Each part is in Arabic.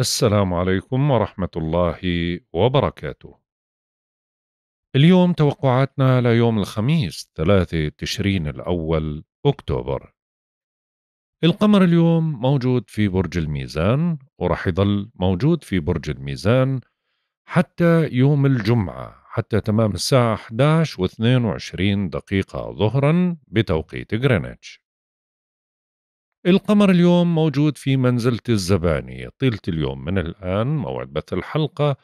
السلام عليكم ورحمة الله وبركاته. اليوم توقعاتنا ليوم الخميس 3 تشرين الأول أكتوبر. القمر اليوم موجود في برج الميزان ورح يضل موجود في برج الميزان حتى يوم الجمعة حتى تمام الساعة 11 و22 دقيقة ظهرا بتوقيت غرينتش. القمر اليوم موجود في منزلة الزبانية طيلة اليوم من الآن موعد بث الحلقة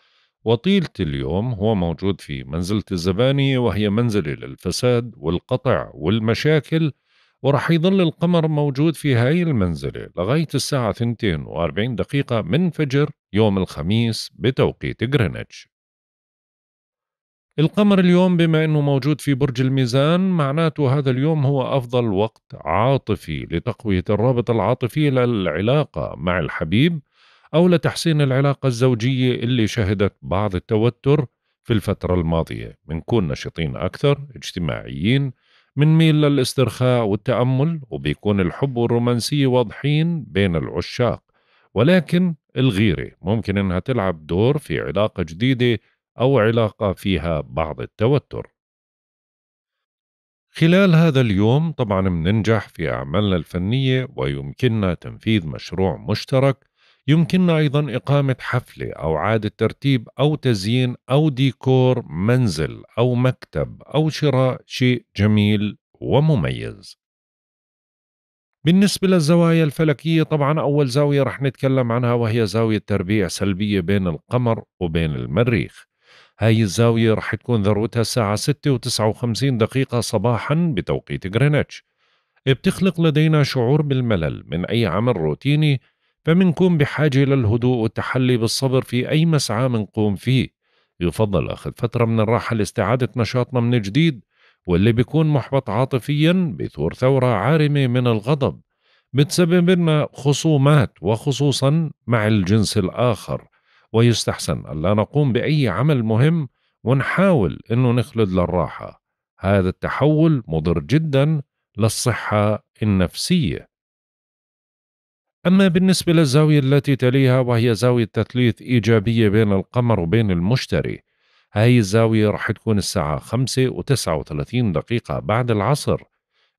وطيلة اليوم هو موجود في منزلة الزبانية وهي منزلة للفساد والقطع والمشاكل ورح يظل القمر موجود في هاي المنزلة لغاية الساعة 42 دقيقة من فجر يوم الخميس بتوقيت غرينتش القمر اليوم بما انه موجود في برج الميزان معناته هذا اليوم هو افضل وقت عاطفي لتقويه الرابط العاطفي للعلاقه مع الحبيب او لتحسين العلاقه الزوجيه اللي شهدت بعض التوتر في الفتره الماضيه بنكون نشيطين اكثر اجتماعيين منميل للاسترخاء والتامل وبيكون الحب والرومانسيه واضحين بين العشاق ولكن الغيره ممكن انها تلعب دور في علاقه جديده أو علاقة فيها بعض التوتر. خلال هذا اليوم طبعا مننجح في أعمالنا الفنية ويمكننا تنفيذ مشروع مشترك يمكننا أيضا إقامة حفلة أو عادة ترتيب أو تزيين أو ديكور منزل أو مكتب أو شراء شيء جميل ومميز بالنسبة للزوايا الفلكية طبعا أول زاوية رح نتكلم عنها وهي زاوية تربيع سلبية بين القمر وبين المريخ هاي الزاوية رح تكون ذروتها الساعة 6 و59 دقيقة صباحا بتوقيت غرينتش بتخلق لدينا شعور بالملل من أي عمل روتيني فمنكون بحاجة للهدوء والتحلي بالصبر في أي مسعى منقوم فيه يفضل أخذ فترة من الراحة لاستعادة نشاطنا من جديد واللي بيكون محبط عاطفيا بثور ثورة عارمة من الغضب بتسبب لنا خصومات وخصوصا مع الجنس الآخر ويستحسن ألا نقوم بأي عمل مهم ونحاول أنه نخلد للراحة هذا التحول مضر جدا للصحة النفسية أما بالنسبة للزاوية التي تليها وهي زاوية تثليث إيجابية بين القمر وبين المشتري هاي الزاوية رح تكون الساعة 5 و 39 دقيقة بعد العصر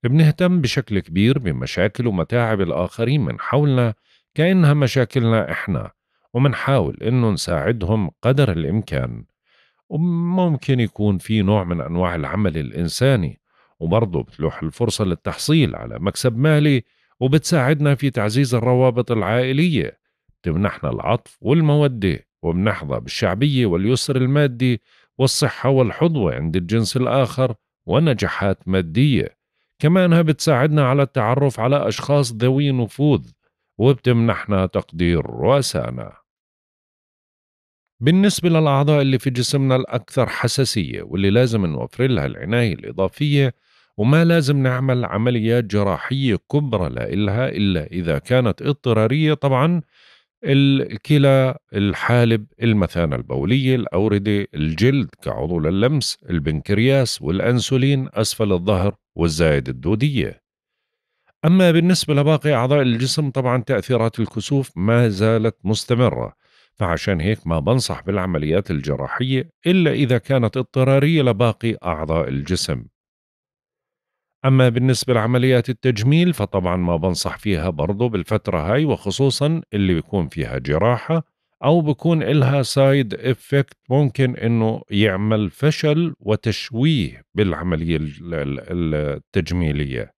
بنهتم بشكل كبير بمشاكل ومتاعب الآخرين من حولنا كأنها مشاكلنا إحنا ومنحاول إنه نساعدهم قدر الإمكان وممكن يكون في نوع من أنواع العمل الإنساني وبرضه بتلوح الفرصة للتحصيل على مكسب مالي وبتساعدنا في تعزيز الروابط العائلية تمنحنا العطف والمودة وبنحظى بالشعبية واليسر المادي والصحة والحظوة عند الجنس الآخر ونجاحات مادية كمانها بتساعدنا على التعرف على أشخاص ذوي نفوذ وبتمنحنا تقدير رؤسانا بالنسبة للأعضاء اللي في جسمنا الأكثر حساسية واللي لازم نوفر لها العناية الإضافية وما لازم نعمل عمليات جراحية كبرى لإلها إلا إذا كانت اضطرارية طبعا الكلى الحالب المثانة البولية الأوردة الجلد كعضو اللمس البنكرياس والأنسولين أسفل الظهر والزائد الدودية أما بالنسبة لباقي أعضاء الجسم طبعا تأثيرات الكسوف ما زالت مستمرة فعشان هيك ما بنصح بالعمليات الجراحية إلا إذا كانت اضطرارية لباقي أعضاء الجسم أما بالنسبة لعمليات التجميل فطبعا ما بنصح فيها برضو بالفترة هاي وخصوصا اللي بيكون فيها جراحة أو بكون إلها سايد إفكت ممكن إنه يعمل فشل وتشويه بالعملية التجميلية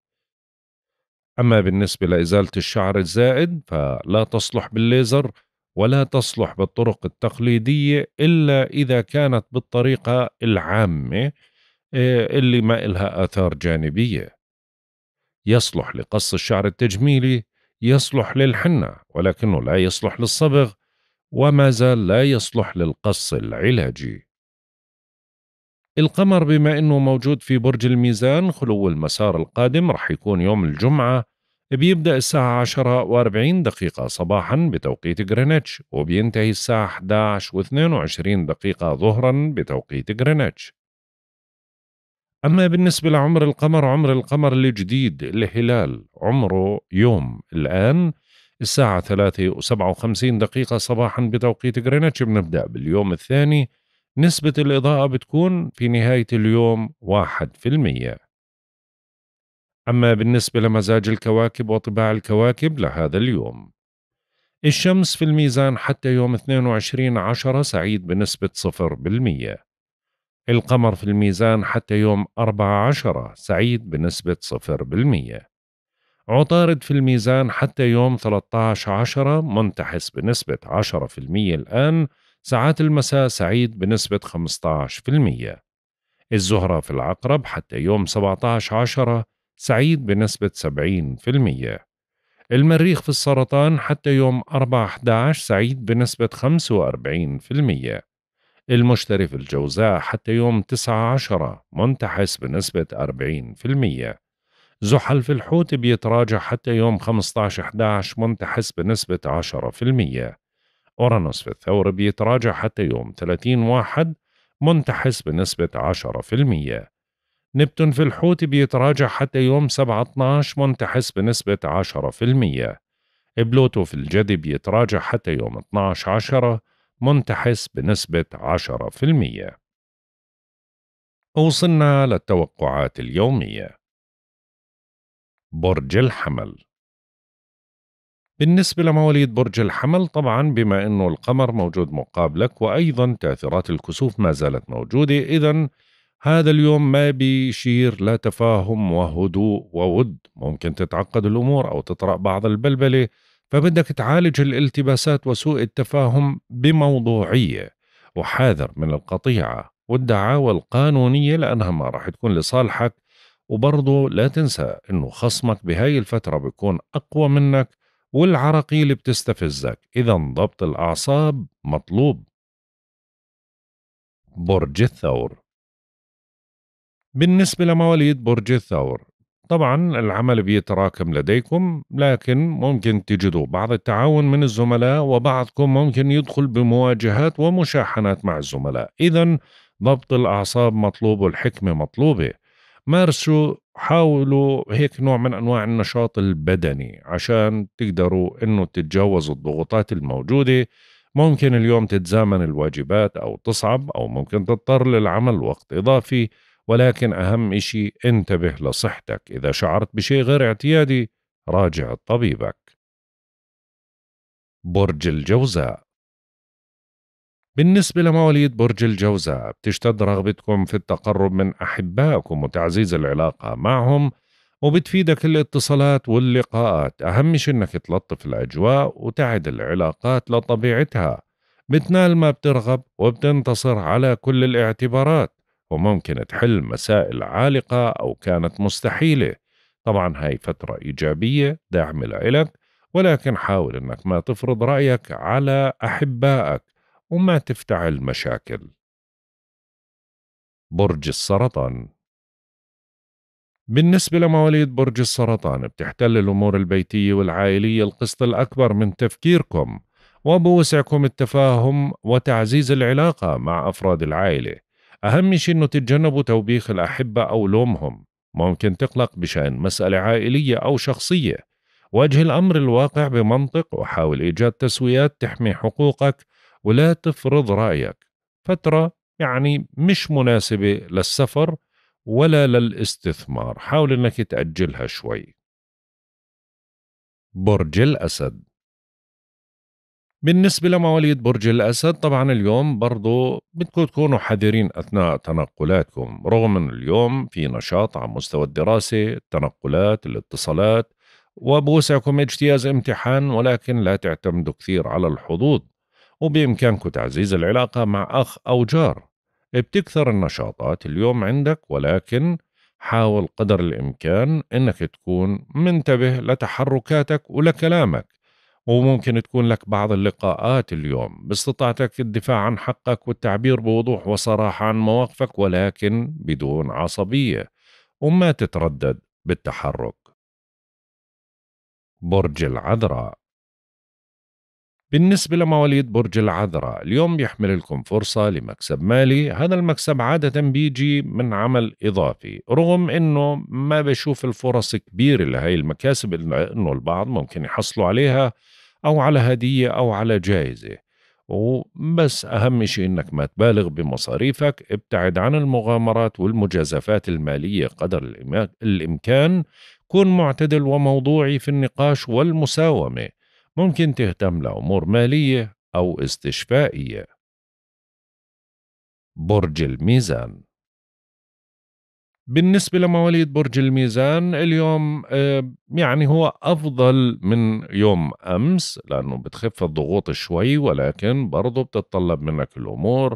أما بالنسبة لإزالة الشعر الزائد فلا تصلح بالليزر ولا تصلح بالطرق التقليدية إلا إذا كانت بالطريقة العامة آه، اللي ما إلها آثار جانبية يصلح لقص الشعر التجميلي يصلح للحنة ولكنه لا يصلح للصبغ وما زال لا يصلح للقص العلاجي القمر بما أنه موجود في برج الميزان خلو المسار القادم رح يكون يوم الجمعة بيبدأ الساعة 10 و40 دقيقة صباحا بتوقيت غرينتش وبينتهي الساعة 11 و22 دقيقة ظهرا بتوقيت غرينتش أما بالنسبة لعمر القمر عمر القمر الجديد الهلال عمره يوم الآن الساعة 3 و57 دقيقة صباحا بتوقيت غرينتش بنبدأ باليوم الثاني نسبة الإضاءة بتكون في نهاية اليوم 1% أما بالنسبة لمزاج الكواكب وطباع الكواكب لهذا اليوم الشمس في الميزان حتى يوم 22 عشرة سعيد بنسبة 0% القمر في الميزان حتى يوم 14 عشرة سعيد بنسبة 0% عطارد في الميزان حتى يوم 13 عشرة منتحس بنسبة 10% الآن ساعات المساء سعيد بنسبة 15% الزهرة في العقرب حتى يوم 17 عشرة سعيد بنسبة 70% المريخ في السرطان حتى يوم 4/11 سعيد بنسبة 45% المشتري في الجوزاء حتى يوم تسعة عشرة منتحس بنسبة 40% زحل في الحوت بيتراجع حتى يوم 15/11 منتحس بنسبة 10% أورانوس في الثور بيتراجع حتى يوم 30 واحد منتحس بنسبة المية نبتون في الحوت بيتراجع حتى يوم 7/12 منتحس بنسبة 10%. بلوتو في الجدي بيتراجع حتى يوم 12/10 منتحس بنسبة 10%. وصلنا للتوقعات اليومية برج الحمل بالنسبة لمواليد برج الحمل طبعا بما أنه القمر موجود مقابلك وأيضا تأثيرات الكسوف ما زالت موجودة إذا هذا اليوم ما بيشير لا تفاهم وهدوء وود ممكن تتعقد الأمور أو تطرأ بعض البلبلة فبدك تعالج الالتباسات وسوء التفاهم بموضوعية وحاذر من القطيعة والدعاوى القانونية لأنها ما راح تكون لصالحك وبرضه لا تنسى أنه خصمك بهاي الفترة بيكون أقوى منك والعرقي اللي بتستفزك إذا ضبط الأعصاب مطلوب برج الثور بالنسبة لمواليد برج الثور طبعا العمل بيتراكم لديكم لكن ممكن تجدوا بعض التعاون من الزملاء وبعضكم ممكن يدخل بمواجهات ومشاحنات مع الزملاء إذا ضبط الأعصاب مطلوب والحكمة مطلوبة مارسوا حاولوا هيك نوع من أنواع النشاط البدني عشان تقدروا أنه تتجاوزوا الضغوطات الموجودة ممكن اليوم تتزامن الواجبات أو تصعب أو ممكن تضطر للعمل وقت إضافي ولكن أهم إشي انتبه لصحتك إذا شعرت بشيء غير اعتيادي راجع طبيبك برج الجوزاء بالنسبة لمواليد برج الجوزاء بتشتد رغبتكم في التقرب من أحبائكم وتعزيز العلاقة معهم وبتفيدك الاتصالات واللقاءات أهم شي إنك تلطف الأجواء وتعد العلاقات لطبيعتها بتنال ما بترغب وبتنتصر على كل الاعتبارات وممكن تحل مسائل عالقة أو كانت مستحيلة طبعا هاي فترة إيجابية داعمة لإلك ولكن حاول أنك ما تفرض رأيك على أحبائك وما تفتعل مشاكل برج السرطان بالنسبة لمواليد برج السرطان بتحتل الأمور البيتية والعائلية القسط الأكبر من تفكيركم وبوسعكم التفاهم وتعزيز العلاقة مع أفراد العائلة أهم شيء إنه تتجنبوا توبيخ الأحبة أو لومهم ممكن تقلق بشأن مسألة عائلية أو شخصية واجه الأمر الواقع بمنطق وحاول إيجاد تسويات تحمي حقوقك ولا تفرض رأيك فترة يعني مش مناسبة للسفر ولا للاستثمار حاول أنك تأجلها شوي برج الأسد بالنسبة لمواليد برج الأسد طبعا اليوم برضو بدكم تكونوا حذرين أثناء تنقلاتكم رغم من اليوم في نشاط على مستوى الدراسة التنقلات الاتصالات وبوسعكم اجتياز امتحان ولكن لا تعتمدوا كثير على الحظوظ وبإمكانكم تعزيز العلاقة مع أخ أو جار بتكثر النشاطات اليوم عندك ولكن حاول قدر الإمكان أنك تكون منتبه لتحركاتك ولكلامك وممكن تكون لك بعض اللقاءات اليوم باستطاعتك الدفاع عن حقك والتعبير بوضوح وصراحة عن مواقفك ولكن بدون عصبية وما تتردد بالتحرك برج العذراء بالنسبة لمواليد برج العذراء اليوم بيحمل لكم فرصة لمكسب مالي هذا المكسب عادة بيجي من عمل إضافي رغم أنه ما بشوف الفرص كبيرة لهي المكاسب أنه البعض ممكن يحصلوا عليها أو على هدية أو على جائزة وبس أهم شيء أنك ما تبالغ بمصاريفك ابتعد عن المغامرات والمجازفات المالية قدر الإمكان كن معتدل وموضوعي في النقاش والمساومة ممكن تهتم لأمور مالية أو استشفائية برج الميزان بالنسبة لمواليد برج الميزان اليوم آه، يعني هو أفضل من يوم أمس لأنه بتخف الضغوط شوي ولكن برضو بتتطلب منك الأمور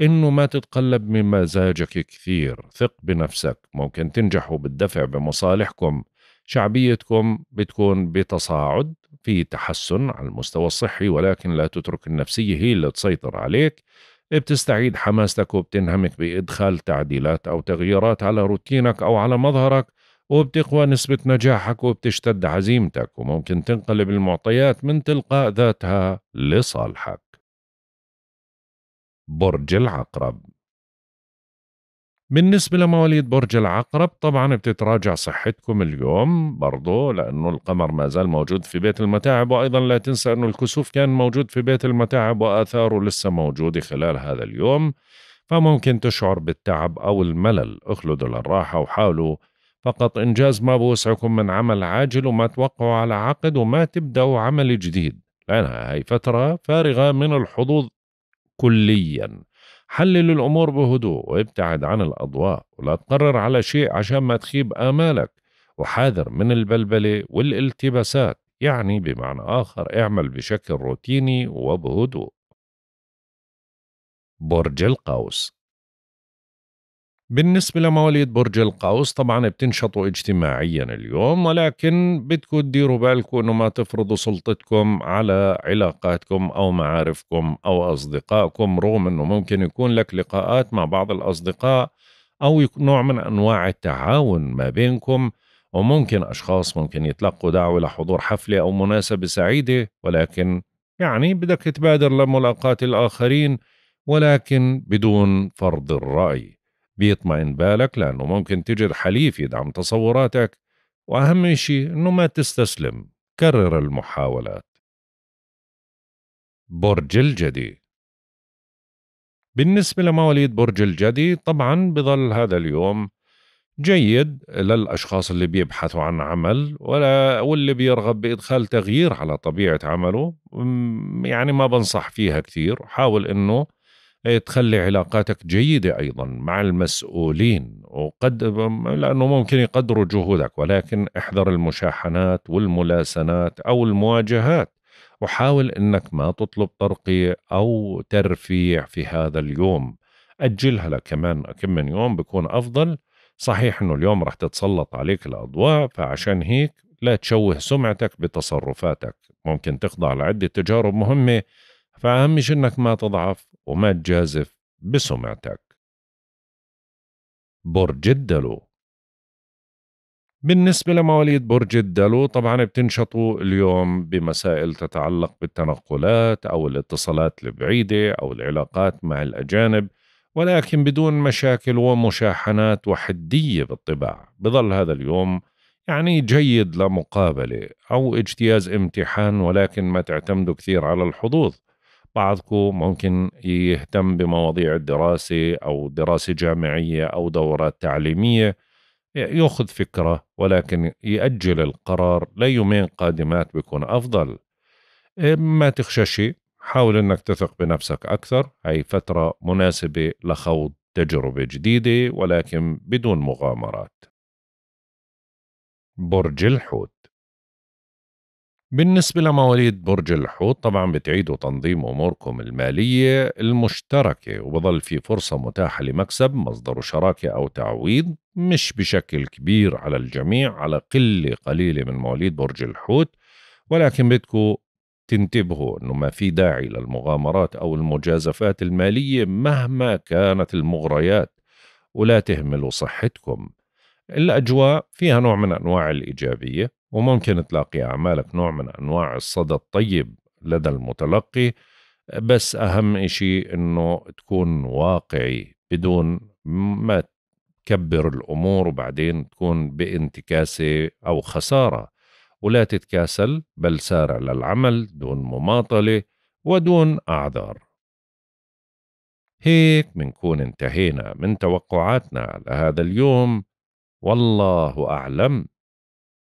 إنه ما تتقلب من مزاجك كثير ثق بنفسك ممكن تنجحوا بالدفع بمصالحكم شعبيتكم بتكون بتصاعد في تحسن على المستوى الصحي ولكن لا تترك النفسية هي اللي تسيطر عليك بتستعيد حماستك وبتنهمك بإدخال تعديلات أو تغييرات على روتينك أو على مظهرك وبتقوى نسبة نجاحك وبتشتد عزيمتك وممكن تنقلب المعطيات من تلقاء ذاتها لصالحك برج العقرب بالنسبة لمواليد برج العقرب طبعا بتتراجع صحتكم اليوم برضو لأنه القمر ما زال موجود في بيت المتاعب وأيضا لا تنسى أنه الكسوف كان موجود في بيت المتاعب وآثاره لسه موجودة خلال هذا اليوم فممكن تشعر بالتعب أو الملل اخلدوا للراحة وحاولوا فقط إنجاز ما بوسعكم من عمل عاجل وما توقعوا على عقد وما تبدأوا عمل جديد لأنها هي فترة فارغة من الحظوظ كلياً حلل الأمور بهدوء وابتعد عن الأضواء ولا تقرر على شيء عشان ما تخيب آمالك وحاذر من البلبلة والالتباسات يعني بمعنى آخر اعمل بشكل روتيني وبهدوء برج القوس بالنسبة لمواليد برج القوس طبعا بتنشطوا اجتماعيا اليوم ولكن بدكم تديروا بالكم انه ما تفرضوا سلطتكم على علاقاتكم او معارفكم او اصدقائكم رغم انه ممكن يكون لك لقاءات مع بعض الاصدقاء او نوع من انواع التعاون ما بينكم وممكن اشخاص ممكن يتلقوا دعوة لحضور حفلة او مناسبة سعيدة ولكن يعني بدك تبادر لملاقاة الاخرين ولكن بدون فرض الرأي بيطمئن بالك لأنه ممكن تجد حليف يدعم تصوراتك وأهم شيء أنه ما تستسلم كرر المحاولات برج الجدي بالنسبة لمواليد برج الجدي طبعا بظل هذا اليوم جيد للأشخاص اللي بيبحثوا عن عمل ولا واللي بيرغب بإدخال تغيير على طبيعة عمله يعني ما بنصح فيها كثير حاول إنه تخلي علاقاتك جيدة أيضا مع المسؤولين وقد لأنه ممكن يقدروا جهودك ولكن احذر المشاحنات والملاسنات أو المواجهات وحاول أنك ما تطلب ترقية أو ترفيع في هذا اليوم أجلها لكمان كم من يوم بكون أفضل صحيح أنه اليوم رح تتسلط عليك الأضواء فعشان هيك لا تشوه سمعتك بتصرفاتك ممكن تخضع لعدة تجارب مهمة فأهم شيء إنك ما تضعف وما تجازف بسمعتك برج الدلو بالنسبة لمواليد برج الدلو طبعا بتنشطوا اليوم بمسائل تتعلق بالتنقلات أو الاتصالات البعيدة أو العلاقات مع الأجانب ولكن بدون مشاكل ومشاحنات وحدية بالطباع بظل هذا اليوم يعني جيد لمقابلة أو اجتياز امتحان ولكن ما تعتمدوا كثير على الحظوظ بعضكم ممكن يهتم بمواضيع الدراسة أو دراسة جامعية أو دورات تعليمية يأخذ فكرة ولكن يأجل القرار ليومين قادمات بيكون أفضل إيه، ما تخششي حاول أنك تثق بنفسك أكثر هاي فترة مناسبة لخوض تجربة جديدة ولكن بدون مغامرات برج الحوت بالنسبة لمواليد برج الحوت طبعا بتعيدوا تنظيم أموركم المالية المشتركة وبظل في فرصة متاحة لمكسب مصدر شراكة أو تعويض مش بشكل كبير على الجميع على قلة قليلة من مواليد برج الحوت ولكن بدكوا تنتبهوا أنه ما في داعي للمغامرات أو المجازفات المالية مهما كانت المغريات ولا تهملوا صحتكم الأجواء فيها نوع من أنواع الإيجابية وممكن تلاقي أعمالك نوع من أنواع الصدى الطيب لدى المتلقي بس أهم إشي إنه تكون واقعي بدون ما تكبر الأمور وبعدين تكون بانتكاسة أو خسارة ولا تتكاسل بل سارع للعمل دون مماطلة ودون أعذار هيك منكون انتهينا من توقعاتنا لهذا اليوم والله أعلم